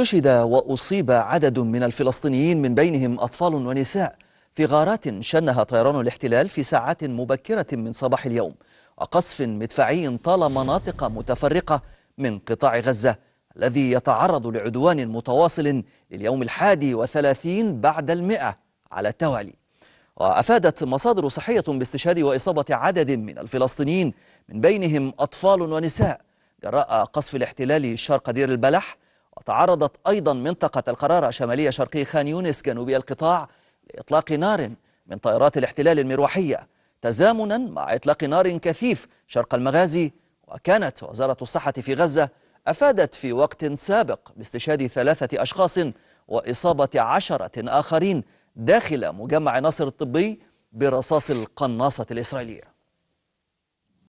استشهد وأصيب عدد من الفلسطينيين من بينهم أطفال ونساء في غارات شنها طيران الاحتلال في ساعات مبكرة من صباح اليوم وقصف مدفعي طال مناطق متفرقة من قطاع غزة الذي يتعرض لعدوان متواصل لليوم الحادي وثلاثين بعد المئة على التوالي وأفادت مصادر صحية باستشهاد وإصابة عدد من الفلسطينيين من بينهم أطفال ونساء جراء قصف الاحتلال شرق دير البلح وتعرضت أيضا منطقة القرارة شمالية شرقي خان يونس جنوبي القطاع لإطلاق نار من طائرات الاحتلال المروحية تزامنا مع إطلاق نار كثيف شرق المغازي وكانت وزارة الصحة في غزة أفادت في وقت سابق باستشهاد ثلاثة أشخاص وإصابة عشرة آخرين داخل مجمع نصر الطبي برصاص القناصة الإسرائيلية